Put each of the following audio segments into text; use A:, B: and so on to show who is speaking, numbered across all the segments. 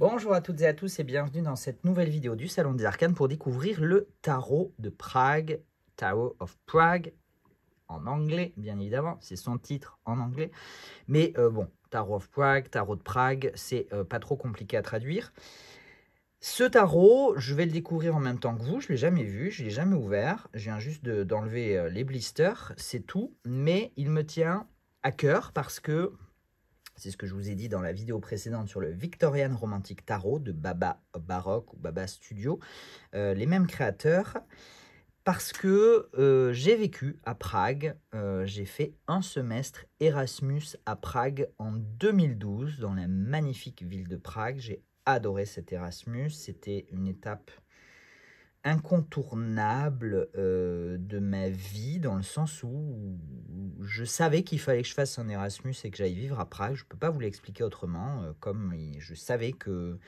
A: Bonjour à toutes et à tous et bienvenue dans cette nouvelle vidéo du Salon des Arcanes pour découvrir le tarot de Prague, Tarot of Prague, en anglais bien évidemment, c'est son titre en anglais. Mais euh, bon, Tarot of Prague, Tarot de Prague, c'est euh, pas trop compliqué à traduire. Ce tarot, je vais le découvrir en même temps que vous, je ne l'ai jamais vu, je ne l'ai jamais ouvert, je viens juste d'enlever euh, les blisters, c'est tout, mais il me tient à cœur parce que c'est ce que je vous ai dit dans la vidéo précédente sur le Victorian Romantic Tarot de Baba Baroque ou Baba Studio. Euh, les mêmes créateurs. Parce que euh, j'ai vécu à Prague, euh, j'ai fait un semestre Erasmus à Prague en 2012, dans la magnifique ville de Prague. J'ai adoré cet Erasmus, c'était une étape incontournable de ma vie dans le sens où je savais qu'il fallait que je fasse un Erasmus et que j'aille vivre à Prague. Je ne peux pas vous l'expliquer autrement. Euh, comme je savais que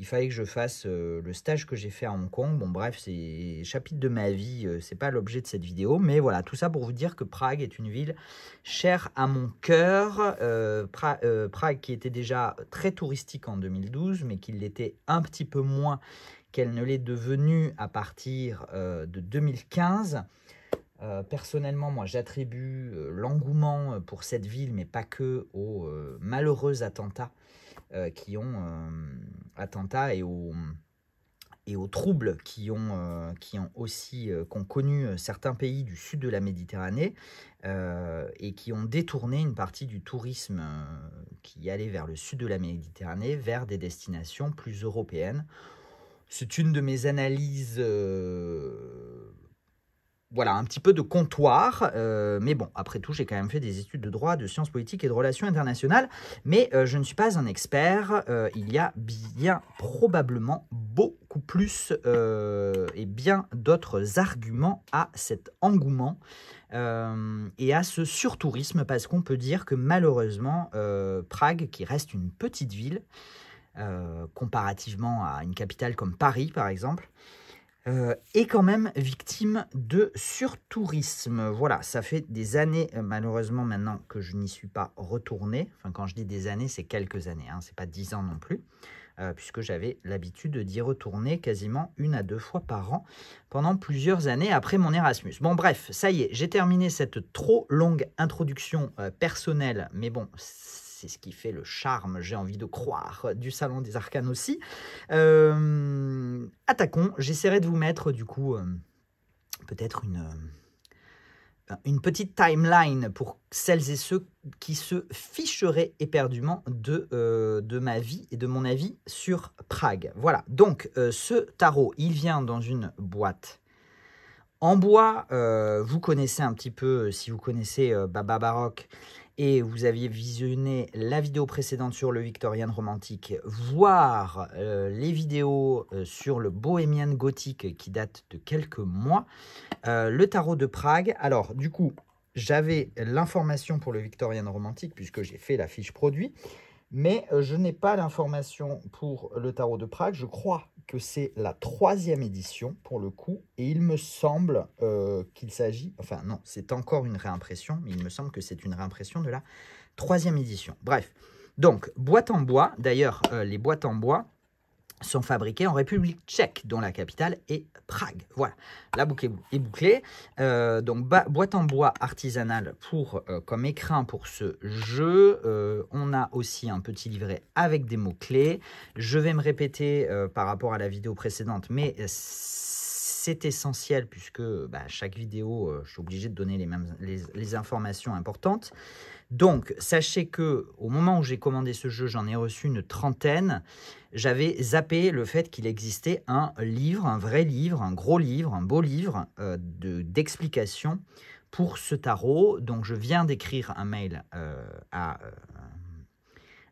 A: il fallait que je fasse euh, le stage que j'ai fait à Hong Kong. Bon, bref, c'est chapitre de ma vie. Ce euh, c'est pas l'objet de cette vidéo, mais voilà, tout ça pour vous dire que Prague est une ville chère à mon cœur. Prague qui était déjà très touristique en 2012, mais qui l'était un petit peu moins qu'elle ne l'est devenue à partir de 2015. Euh, personnellement, moi, j'attribue euh, l'engouement euh, pour cette ville, mais pas que, aux malheureux attentats qui ont attentats et aux et aux troubles qui ont, qui ont aussi qu'ont connu certains pays du sud de la Méditerranée et qui ont détourné une partie du tourisme qui allait vers le sud de la Méditerranée vers des destinations plus européennes. C'est une de mes analyses voilà, un petit peu de comptoir, euh, mais bon, après tout, j'ai quand même fait des études de droit, de sciences politiques et de relations internationales, mais euh, je ne suis pas un expert, euh, il y a bien probablement beaucoup plus et bien d'autres arguments à cet engouement et à ce surtourisme, parce qu'on peut dire que malheureusement, Prague, qui reste une petite ville, comparativement à une capitale comme Paris, par exemple, euh, est quand même victime de surtourisme. Voilà, ça fait des années, euh, malheureusement maintenant, que je n'y suis pas retourné. Enfin, quand je dis des années, c'est quelques années, hein, c'est pas dix ans non plus. Euh, puisque j'avais l'habitude d'y retourner quasiment une à deux fois par an pendant plusieurs années après mon Erasmus. Bon bref, ça y est, j'ai terminé cette trop longue introduction personnelle, mais bon, c'est ce qui fait le charme, j'ai envie de croire, du Salon des Arcanes aussi. Euh, attaquons, j'essaierai de vous mettre du coup euh, peut-être une, euh, ben, une petite timeline pour celles et ceux qui se ficheraient éperdument de, de ma vie et de mon avis sur Prague. Voilà, donc ce tarot, il vient dans une boîte en bois. vous connaissez un petit peu, si vous connaissez Baba Baroque, et vous aviez visionné la vidéo précédente sur le Victorian romantique, voire euh, les vidéos euh, sur le Bohémien gothique qui date de quelques mois, euh, le tarot de Prague. Alors, du coup, j'avais l'information pour le Victorian romantique puisque j'ai fait la fiche produit, mais je n'ai pas l'information pour le tarot de Prague. Je crois que c'est la troisième édition pour le coup, et il me semble euh, qu'il s'agit, enfin non, c'est encore une réimpression, mais il me semble que c'est une réimpression de la troisième édition. Bref, donc boîte en bois, d'ailleurs euh, les boîtes en bois, sont fabriqués en République tchèque, dont la capitale est Prague. Voilà, la boucle est bouclée. Euh, donc, boîte en bois artisanale pour, euh, comme écrin pour ce jeu. Euh, on a aussi un petit livret avec des mots-clés. Je vais me répéter par rapport à la vidéo précédente, mais c'est essentiel puisque bah, chaque vidéo, je suis obligé de donner les, mêmes, les informations importantes. Donc, sachez que au moment où j'ai commandé ce jeu, j'en ai reçu une trentaine. J'avais zappé le fait qu'il existait un livre, un vrai livre, un gros livre, un beau livre euh, de d'explications pour ce tarot. Donc, je viens d'écrire un mail euh, à, euh,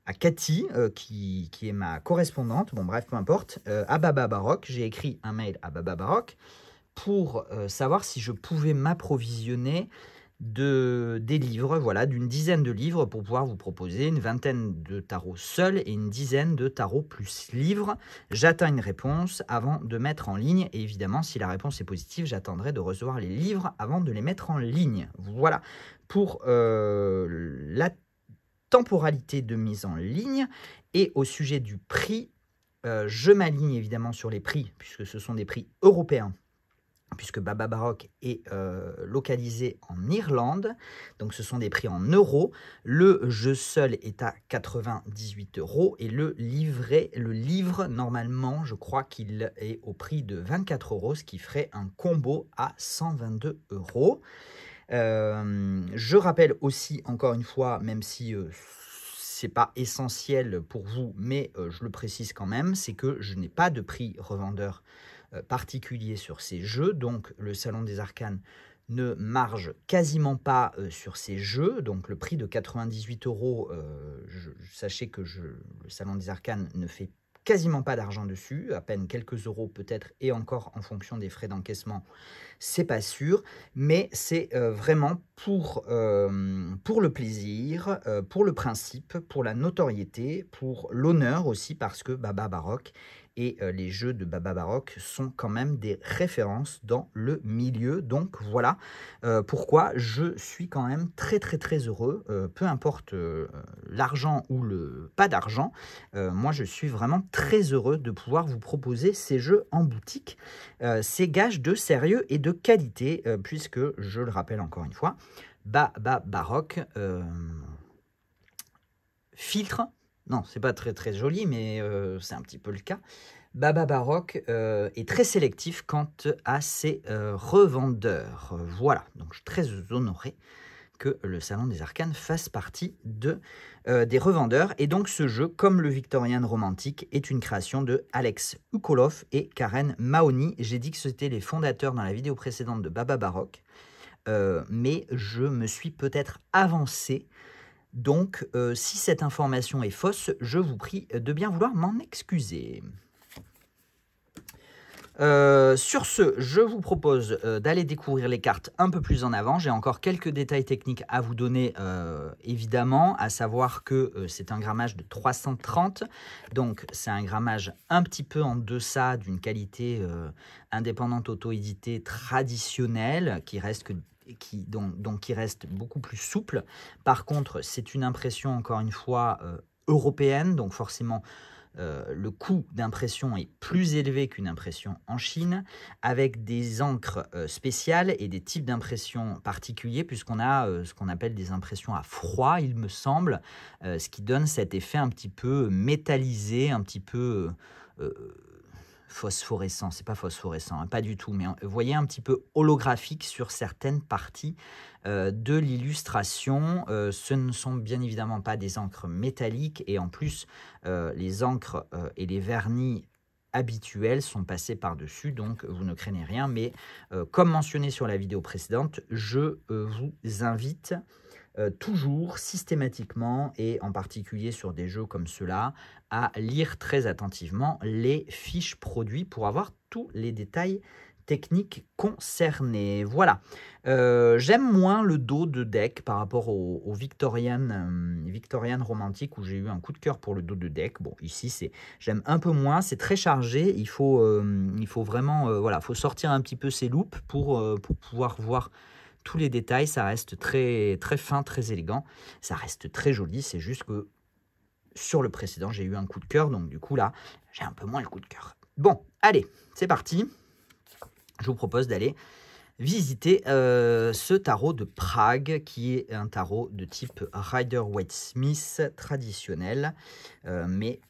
A: à Cathy, qui, qui, est ma correspondante. Bon, bref, peu importe. à Baba Baroque, j'ai écrit un mail à Baba Baroque pour savoir si je pouvais m'approvisionner de, des livres, voilà, d'une dizaine de livres pour pouvoir vous proposer une vingtaine de tarots seuls et une dizaine de tarots plus livres. J'attends une réponse avant de mettre en ligne et évidemment si la réponse est positive, j'attendrai de recevoir les livres avant de les mettre en ligne. Voilà pour euh, la temporalité de mise en ligne et au sujet du prix, euh, je m'aligne évidemment sur les prix puisque ce sont des prix européens puisque Baba Baroque est euh, localisé en Irlande. Donc ce sont des prix en euros. Le jeu seul est à 98 euros et le livret, le livre, normalement, je crois qu'il est au prix de 24 euros, ce qui ferait un combo à 122 euros. Euh, je rappelle aussi, encore une fois, même si... ce euh, c'est pas essentiel pour vous, mais je le précise quand même, c'est que je n'ai pas de prix revendeur euh, particulier sur ces jeux. Donc le Salon des Arcanes ne marge quasiment pas euh, sur ces jeux. Donc le prix de 98 euros, euh, sachez que le Salon des Arcanes ne fait quasiment pas d'argent dessus, à peine quelques euros peut-être, et encore en fonction des frais d'encaissement, c'est pas sûr, mais c'est vraiment pour, pour le plaisir, pour le principe, pour la notoriété, pour l'honneur aussi, parce que Baba Baroque et euh, les jeux de Baba Baroque sont quand même des références dans le milieu. Donc voilà euh, pourquoi je suis quand même très très très heureux, euh, peu importe l'argent ou le pas d'argent. moi je suis vraiment très heureux de pouvoir vous proposer ces jeux en boutique. ces gages de sérieux et de qualité, puisque je le rappelle encore une fois, Baba Baroque filtre non, c'est pas très très joli, mais euh, c'est un petit peu le cas. Baba Baroque euh, est très sélectif quant à ses euh, revendeurs. Voilà, donc je suis très honoré que le Salon des Arcanes fasse partie de, des revendeurs. Et donc ce jeu, comme le Victorian romantique, est une création de Alex Ukolov et Karen Maoni. J'ai dit que c'était les fondateurs dans la vidéo précédente de Baba Baroque, mais je me suis peut-être avancé donc, euh, si cette information est fausse, je vous prie de bien vouloir m'en excuser. Euh, sur ce, je vous propose euh, d'aller découvrir les cartes un peu plus en avant. J'ai encore quelques détails techniques à vous donner, évidemment, à savoir que c'est un grammage de 330, donc c'est un grammage un petit peu en deçà d'une qualité indépendante auto-éditée traditionnelle, qui reste que qui, donc, qui reste beaucoup plus souple. Par contre, c'est une impression, encore une fois, euh, européenne, donc forcément, euh, le coût d'impression est plus élevé qu'une impression en Chine, avec des encres euh, spéciales et des types d'impression particuliers, puisqu'on a ce qu'on appelle des impressions à froid, il me semble, ce qui donne cet effet un petit peu métallisé, un petit peu phosphorescent, c'est pas phosphorescent, hein, pas du tout, mais vous euh, voyez un petit peu holographique sur certaines parties euh, de l'illustration. Euh, ce ne sont bien évidemment pas des encres métalliques et en plus les encres et les vernis habituels sont passés par-dessus, donc vous ne craignez rien. Mais comme mentionné sur la vidéo précédente, je vous invite euh, toujours systématiquement et en particulier sur des jeux comme ceux-là à lire très attentivement les fiches produits pour avoir tous les détails techniques concernés. Voilà. Euh, j'aime moins le dos de deck par rapport au, au Victorian, euh, romantique où j'ai eu un coup de cœur pour le dos de deck. Bon, ici, c'est j'aime un peu moins. C'est très chargé. Il faut, il faut vraiment voilà, faut sortir un petit peu ses loupes pour, pour pouvoir voir tous les détails, ça reste très, très fin, très élégant, ça reste très joli, c'est juste que sur le précédent, j'ai eu un coup de cœur, donc du coup là, j'ai un peu moins le coup de cœur. Bon, allez, c'est parti. Je vous propose d'aller visiter euh, ce tarot de Prague, qui est un tarot de type Rider-Waite-Smith traditionnel, euh, mais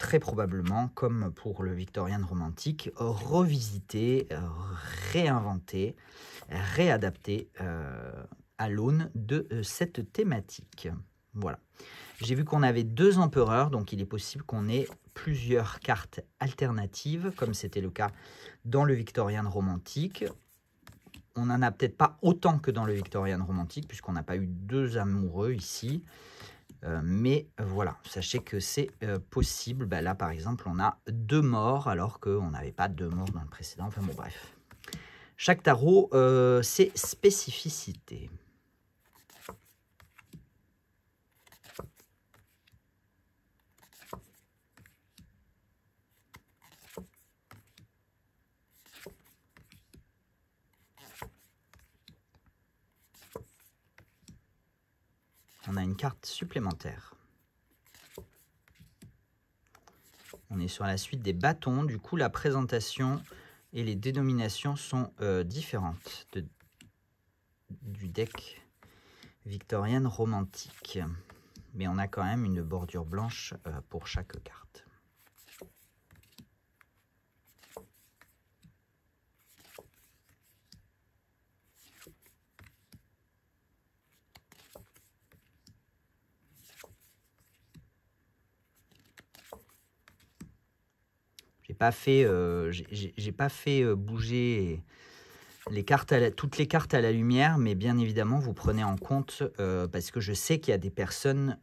A: très probablement, comme pour le Victorian romantique, revisité, réinventé, réadapté euh, à l'aune de euh, cette thématique. Voilà. J'ai vu qu'on avait deux empereurs, donc il est possible qu'on ait plusieurs cartes alternatives, comme c'était le cas dans le Victorian romantique. On n'en a peut-être pas autant que dans le Victorian romantique, puisqu'on n'a pas eu deux amoureux ici. Euh, mais euh, voilà, sachez que c'est euh, possible. Bah, là, par exemple, on a deux morts, alors qu'on n'avait pas deux morts dans le précédent. Enfin bon, bref. Chaque tarot, ses spécificités. on a une carte supplémentaire. On est sur la suite des bâtons. Du coup, la présentation et les dénominations sont euh, différentes de, du deck victorienne romantique. Mais on a quand même une bordure blanche euh, pour chaque carte. pas fait, euh, j'ai pas fait euh, bouger les cartes toutes les cartes à la lumière, mais bien évidemment, vous prenez en compte, euh, parce que je sais qu'il y a des personnes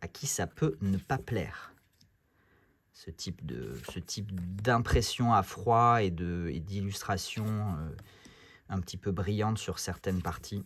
A: à qui ça peut ne pas plaire. Ce type de, ce type d'impression à froid et d'illustration un petit peu brillante sur certaines parties.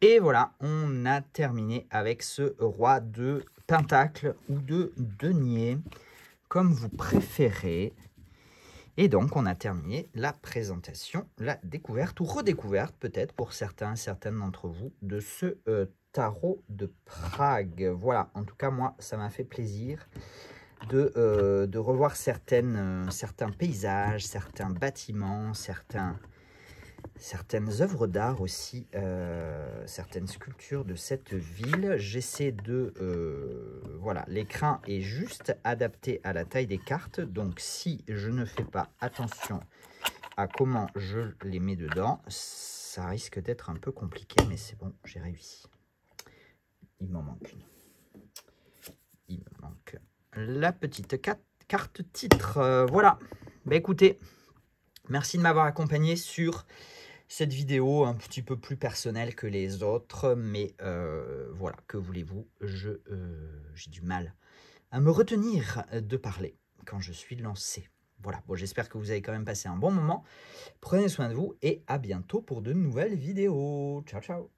A: Et voilà, on a terminé avec ce roi de pentacle ou de denier, comme vous préférez. Et donc, on a terminé la présentation, la découverte ou redécouverte peut-être pour certains, certaines d'entre vous, de ce euh, tarot de Prague. Voilà, en tout cas, moi, ça m'a fait plaisir de, euh, revoir euh, certains paysages, certains bâtiments, certains certaines œuvres d'art aussi, euh, certaines sculptures de cette ville. J'essaie de... Euh, voilà, l'écran est juste adapté à la taille des cartes. Donc, si je ne fais pas attention à comment je les mets dedans, ça risque d'être un peu compliqué. Mais c'est bon, j'ai réussi. Il m'en manque une. Il me manque la petite carte titre. Euh, voilà. Bah écoutez... Merci de m'avoir accompagné sur cette vidéo un petit peu plus personnelle que les autres, mais euh, voilà, que voulez-vous, euh, j'ai du mal à me retenir de parler quand je suis lancé. Voilà, bon, j'espère que vous avez quand même passé un bon moment. Prenez soin de vous et à bientôt pour de nouvelles vidéos. Ciao, ciao